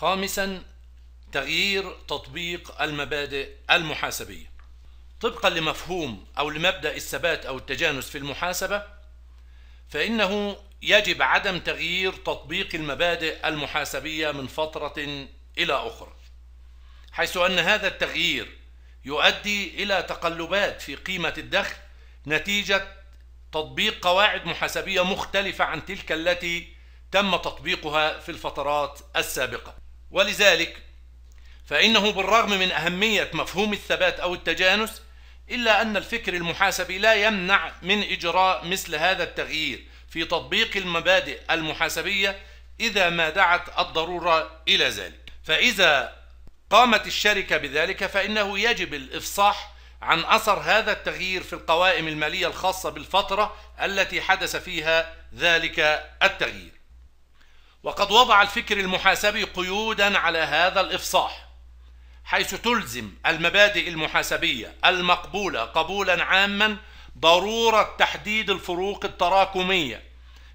خامسا تغيير تطبيق المبادئ المحاسبية طبقا لمفهوم أو لمبدأ الثبات أو التجانس في المحاسبة فإنه يجب عدم تغيير تطبيق المبادئ المحاسبية من فترة إلى أخرى حيث أن هذا التغيير يؤدي إلى تقلبات في قيمة الدخل نتيجة تطبيق قواعد محاسبية مختلفة عن تلك التي تم تطبيقها في الفترات السابقة ولذلك فإنه بالرغم من أهمية مفهوم الثبات أو التجانس إلا أن الفكر المحاسبي لا يمنع من إجراء مثل هذا التغيير في تطبيق المبادئ المحاسبية إذا ما دعت الضرورة إلى ذلك فإذا قامت الشركة بذلك فإنه يجب الإفصاح عن أثر هذا التغيير في القوائم المالية الخاصة بالفترة التي حدث فيها ذلك التغيير وقد وضع الفكر المحاسبي قيودا على هذا الإفصاح حيث تلزم المبادئ المحاسبية المقبولة قبولا عاما ضرورة تحديد الفروق التراكمية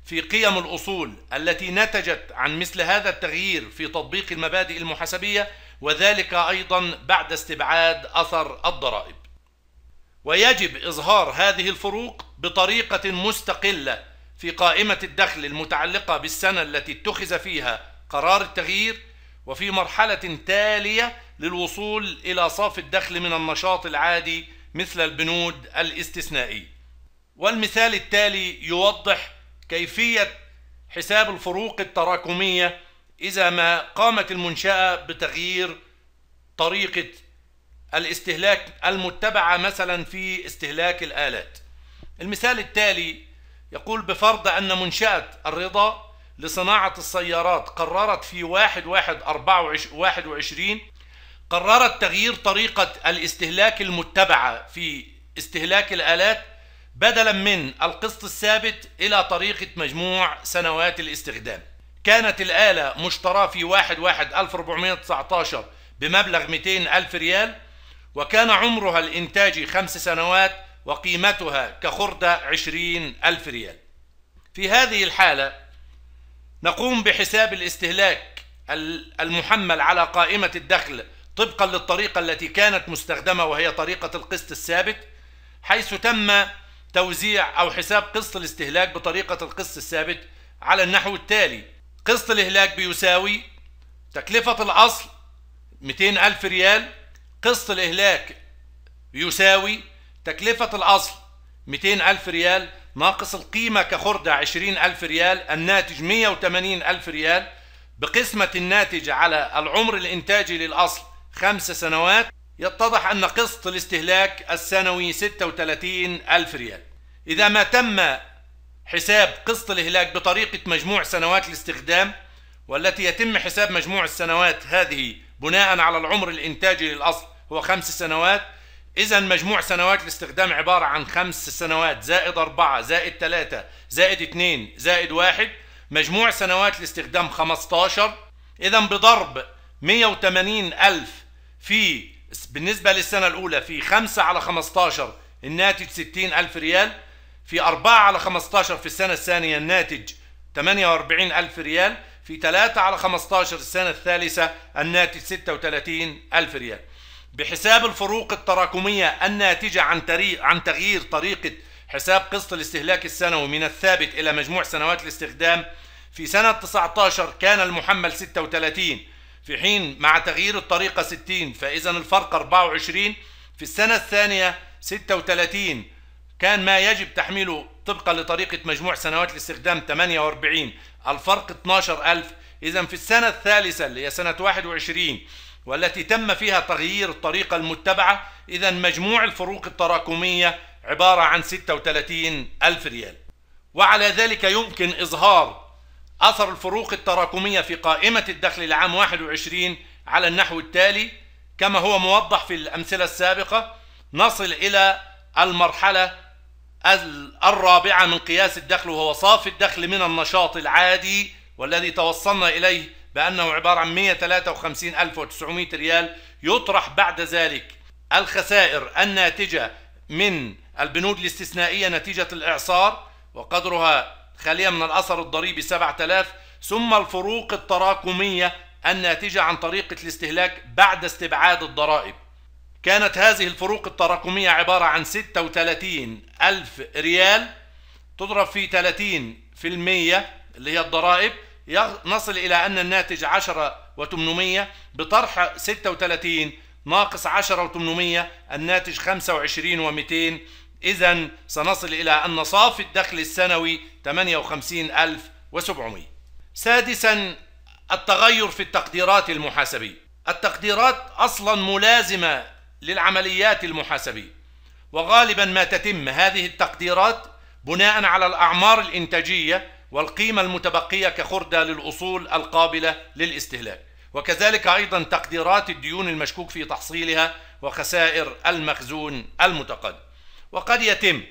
في قيم الأصول التي نتجت عن مثل هذا التغيير في تطبيق المبادئ المحاسبية وذلك أيضا بعد استبعاد أثر الضرائب ويجب إظهار هذه الفروق بطريقة مستقلة في قائمة الدخل المتعلقة بالسنة التي اتخذ فيها قرار التغيير وفي مرحلة تالية للوصول إلى صافي الدخل من النشاط العادي مثل البنود الاستثنائي والمثال التالي يوضح كيفية حساب الفروق التراكمية إذا ما قامت المنشأة بتغيير طريقة الاستهلاك المتبعة مثلا في استهلاك الآلات المثال التالي يقول بفرض أن منشأة الرضا لصناعة السيارات قررت في 1 1 21 قررت تغيير طريقة الاستهلاك المتبعة في استهلاك الآلات بدلا من القسط الثابت إلى طريقة مجموع سنوات الاستخدام كانت الآلة مشترى في 1 1 1419 بمبلغ 200 ألف ريال وكان عمرها الإنتاجي خمس سنوات وقيمتها كخردة عشرين ألف ريال في هذه الحالة نقوم بحساب الاستهلاك المحمل على قائمة الدخل طبقا للطريقة التي كانت مستخدمة وهي طريقة القسط الثابت حيث تم توزيع أو حساب قسط الاستهلاك بطريقة القسط الثابت على النحو التالي قسط الإهلاك بيساوي تكلفة الأصل 200 ألف ريال قسط الإهلاك يساوي تكلفة الأصل 200 ألف ريال ناقص القيمة كخردة 20 ألف ريال الناتج 180 ألف ريال بقسمة الناتج على العمر الإنتاجي للأصل خمس سنوات يتضح أن قسط الاستهلاك السنوي 36 ألف ريال إذا ما تم حساب قسط الإهلاك بطريقة مجموع سنوات الاستخدام والتي يتم حساب مجموع السنوات هذه بناء على العمر الإنتاجي للأصل هو خمس سنوات إذا مجموع سنوات الاستخدام عبارة عن خمس سنوات زائد أربعة زائد ثلاثة زائد اثنين زائد واحد مجموع سنوات الاستخدام 15 إذا بضرب 180 ألف في بالنسبة للسنة الأولى في 5 على 15 الناتج 60 ألف ريال في 4 على 15 في السنة الثانية الناتج 48 ألف ريال في 3 على 15 السنة الثالثة الناتج 36 ألف ريال بحساب الفروق التراكمية الناتجة عن طريق عن تغيير طريقة حساب قسط الاستهلاك السنوي من الثابت إلى مجموع سنوات الاستخدام في سنة 19 كان المحمل 36 في حين مع تغيير الطريقة 60 فإذا الفرق 24 في السنة الثانية 36 كان ما يجب تحميله طبقا لطريقة مجموع سنوات الاستخدام 48 الفرق 12000 إذا في السنة الثالثة اللي هي سنة 21 والتي تم فيها تغيير الطريقة المتبعة إذا مجموع الفروق التراكمية عبارة عن 36 ألف ريال وعلى ذلك يمكن إظهار أثر الفروق التراكمية في قائمة الدخل لعام 21 على النحو التالي كما هو موضح في الأمثلة السابقة نصل إلى المرحلة الرابعة من قياس الدخل وهو صافي الدخل من النشاط العادي والذي توصلنا إليه بأنه عبارة عن 153900 ريال يطرح بعد ذلك الخسائر الناتجة من البنود الاستثنائية نتيجة الإعصار وقدرها خالية من الأثر الضريبي 7000 ثم الفروق التراكمية الناتجة عن طريقة الاستهلاك بعد استبعاد الضرائب كانت هذه الفروق التراكمية عبارة عن 36 ألف ريال تضرب في 30% اللي هي الضرائب نصل إلى أن الناتج 10 و800 بطرح 36 ناقص 10 و800 الناتج 25 و200 إذا سنصل إلى أن صافي الدخل السنوي 58700 سادسا التغير في التقديرات المحاسبية التقديرات أصلا ملازمة للعمليات المحاسبية وغالبا ما تتم هذه التقديرات بناء على الأعمار الإنتاجية والقيمة المتبقية كخردة للأصول القابلة للاستهلاك وكذلك أيضا تقديرات الديون المشكوك في تحصيلها وخسائر المخزون المتقدم وقد يتم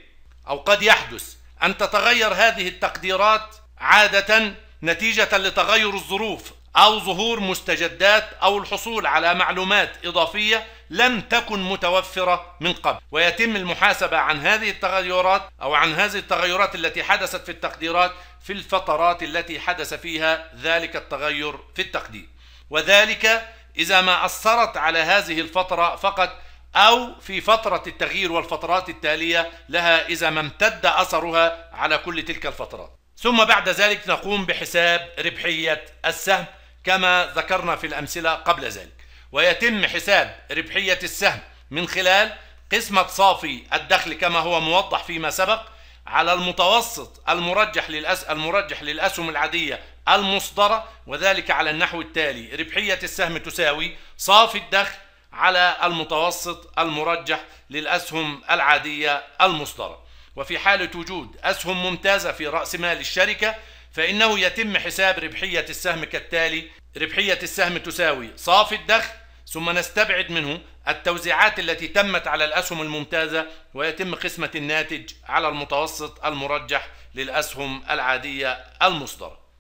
أو قد يحدث أن تتغير هذه التقديرات عادة نتيجة لتغير الظروف أو ظهور مستجدات أو الحصول على معلومات إضافية لم تكن متوفرة من قبل ويتم المحاسبة عن هذه التغيرات أو عن هذه التغيرات التي حدثت في التقديرات في الفترات التي حدث فيها ذلك التغير في التقدير وذلك إذا ما أثرت على هذه الفترة فقط أو في فترة التغيير والفترات التالية لها إذا ما امتد أثرها على كل تلك الفترات ثم بعد ذلك نقوم بحساب ربحية السهم كما ذكرنا في الأمثلة قبل ذلك ويتم حساب ربحية السهم من خلال قسمة صافي الدخل كما هو موضح فيما سبق على المتوسط المرجح للأس المرجح للأسهم العادية المصدرة وذلك على النحو التالي ربحية السهم تساوي صافي الدخل على المتوسط المرجح للأسهم العادية المصدرة وفي حالة وجود أسهم ممتازة في رأس مال الشركة فإنه يتم حساب ربحية السهم كالتالي ربحية السهم تساوي صافي الدخل ثم نستبعد منه التوزيعات التي تمت على الأسهم الممتازة ويتم قسمة الناتج على المتوسط المرجح للأسهم العادية المصدرة